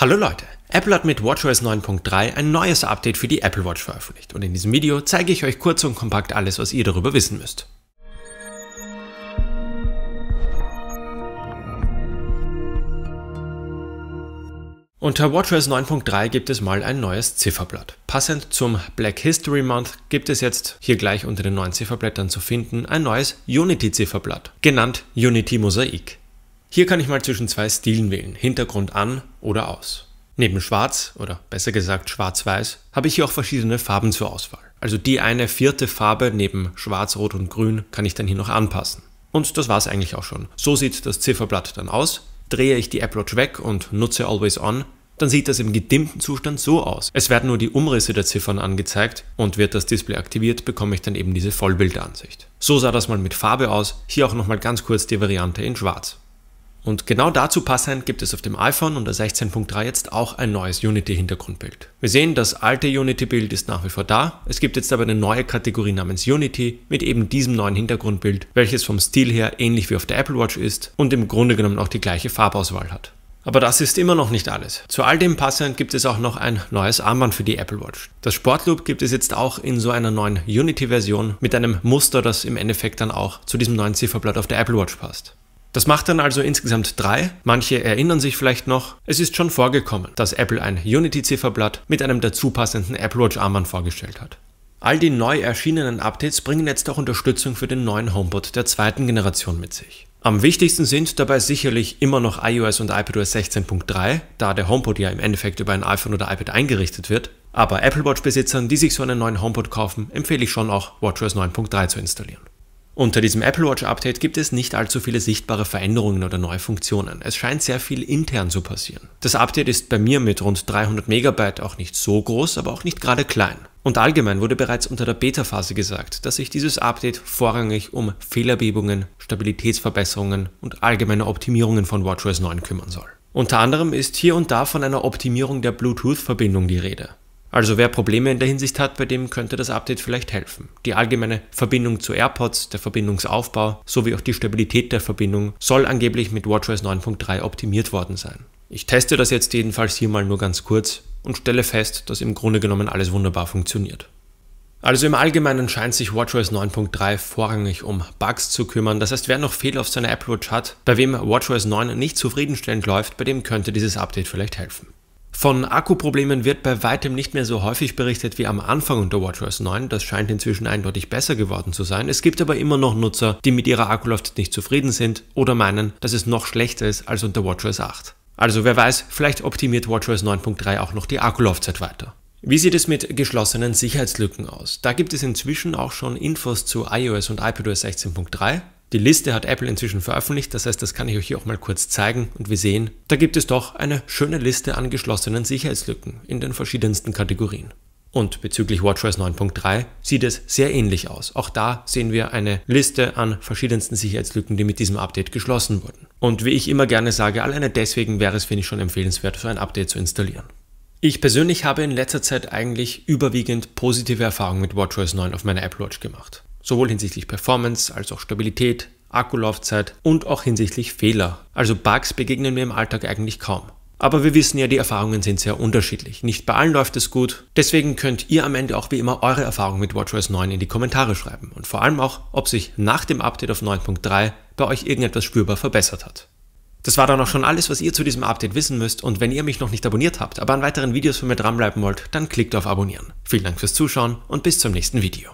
Hallo Leute, Apple hat mit WatchOS 9.3 ein neues Update für die Apple Watch veröffentlicht und in diesem Video zeige ich euch kurz und kompakt alles, was ihr darüber wissen müsst. Unter WatchOS 9.3 gibt es mal ein neues Zifferblatt. Passend zum Black History Month gibt es jetzt hier gleich unter den neuen Zifferblättern zu finden ein neues Unity-Zifferblatt, genannt Unity Mosaik. Hier kann ich mal zwischen zwei Stilen wählen, Hintergrund an oder aus. Neben Schwarz, oder besser gesagt Schwarz-Weiß, habe ich hier auch verschiedene Farben zur Auswahl. Also die eine vierte Farbe neben Schwarz, Rot und Grün kann ich dann hier noch anpassen. Und das war es eigentlich auch schon. So sieht das Zifferblatt dann aus. Drehe ich die Apple Watch weg und nutze Always On, dann sieht das im gedimmten Zustand so aus. Es werden nur die Umrisse der Ziffern angezeigt und wird das Display aktiviert, bekomme ich dann eben diese Vollbildansicht. So sah das mal mit Farbe aus, hier auch nochmal ganz kurz die Variante in Schwarz. Und genau dazu passend gibt es auf dem iPhone unter 16.3 jetzt auch ein neues Unity-Hintergrundbild. Wir sehen, das alte Unity-Bild ist nach wie vor da. Es gibt jetzt aber eine neue Kategorie namens Unity mit eben diesem neuen Hintergrundbild, welches vom Stil her ähnlich wie auf der Apple Watch ist und im Grunde genommen auch die gleiche Farbauswahl hat. Aber das ist immer noch nicht alles. Zu all dem passend gibt es auch noch ein neues Armband für die Apple Watch. Das Sportloop gibt es jetzt auch in so einer neuen Unity-Version mit einem Muster, das im Endeffekt dann auch zu diesem neuen Zifferblatt auf der Apple Watch passt. Das macht dann also insgesamt drei. Manche erinnern sich vielleicht noch, es ist schon vorgekommen, dass Apple ein Unity-Zifferblatt mit einem dazu passenden Apple Watch Armband vorgestellt hat. All die neu erschienenen Updates bringen jetzt auch Unterstützung für den neuen HomePod der zweiten Generation mit sich. Am wichtigsten sind dabei sicherlich immer noch iOS und iPadOS 16.3, da der HomePod ja im Endeffekt über ein iPhone oder iPad eingerichtet wird. Aber Apple Watch-Besitzern, die sich so einen neuen HomePod kaufen, empfehle ich schon auch WatchOS 9.3 zu installieren. Unter diesem Apple Watch Update gibt es nicht allzu viele sichtbare Veränderungen oder neue Funktionen. Es scheint sehr viel intern zu passieren. Das Update ist bei mir mit rund 300 Megabyte auch nicht so groß, aber auch nicht gerade klein. Und allgemein wurde bereits unter der Beta-Phase gesagt, dass sich dieses Update vorrangig um Fehlerbebungen, Stabilitätsverbesserungen und allgemeine Optimierungen von WatchOS 9 kümmern soll. Unter anderem ist hier und da von einer Optimierung der Bluetooth-Verbindung die Rede. Also wer Probleme in der Hinsicht hat, bei dem könnte das Update vielleicht helfen. Die allgemeine Verbindung zu AirPods, der Verbindungsaufbau sowie auch die Stabilität der Verbindung soll angeblich mit WatchOS 9.3 optimiert worden sein. Ich teste das jetzt jedenfalls hier mal nur ganz kurz und stelle fest, dass im Grunde genommen alles wunderbar funktioniert. Also im Allgemeinen scheint sich WatchOS 9.3 vorrangig um Bugs zu kümmern. Das heißt, wer noch Fehler auf seiner Apple Watch hat, bei wem WatchOS 9 nicht zufriedenstellend läuft, bei dem könnte dieses Update vielleicht helfen. Von Akkuproblemen wird bei weitem nicht mehr so häufig berichtet wie am Anfang unter WatchOS 9. Das scheint inzwischen eindeutig besser geworden zu sein. Es gibt aber immer noch Nutzer, die mit ihrer Akkulaufzeit nicht zufrieden sind oder meinen, dass es noch schlechter ist als unter WatchOS 8. Also wer weiß, vielleicht optimiert WatchOS 9.3 auch noch die Akkulaufzeit weiter. Wie sieht es mit geschlossenen Sicherheitslücken aus? Da gibt es inzwischen auch schon Infos zu iOS und iPadOS 16.3. Die Liste hat Apple inzwischen veröffentlicht, das heißt, das kann ich euch hier auch mal kurz zeigen und wir sehen, da gibt es doch eine schöne Liste an geschlossenen Sicherheitslücken in den verschiedensten Kategorien. Und bezüglich WatchOS 9.3 sieht es sehr ähnlich aus. Auch da sehen wir eine Liste an verschiedensten Sicherheitslücken, die mit diesem Update geschlossen wurden. Und wie ich immer gerne sage, alleine deswegen wäre es, finde ich, schon empfehlenswert, so ein Update zu installieren. Ich persönlich habe in letzter Zeit eigentlich überwiegend positive Erfahrungen mit WatchOS 9 auf meiner Apple Watch gemacht. Sowohl hinsichtlich Performance als auch Stabilität, Akkulaufzeit und auch hinsichtlich Fehler. Also Bugs begegnen mir im Alltag eigentlich kaum. Aber wir wissen ja, die Erfahrungen sind sehr unterschiedlich. Nicht bei allen läuft es gut. Deswegen könnt ihr am Ende auch wie immer eure Erfahrungen mit WatchOS 9 in die Kommentare schreiben und vor allem auch, ob sich nach dem Update auf 9.3 bei euch irgendetwas spürbar verbessert hat. Das war dann auch schon alles, was ihr zu diesem Update wissen müsst und wenn ihr mich noch nicht abonniert habt, aber an weiteren Videos von mir dranbleiben wollt, dann klickt auf Abonnieren. Vielen Dank fürs Zuschauen und bis zum nächsten Video.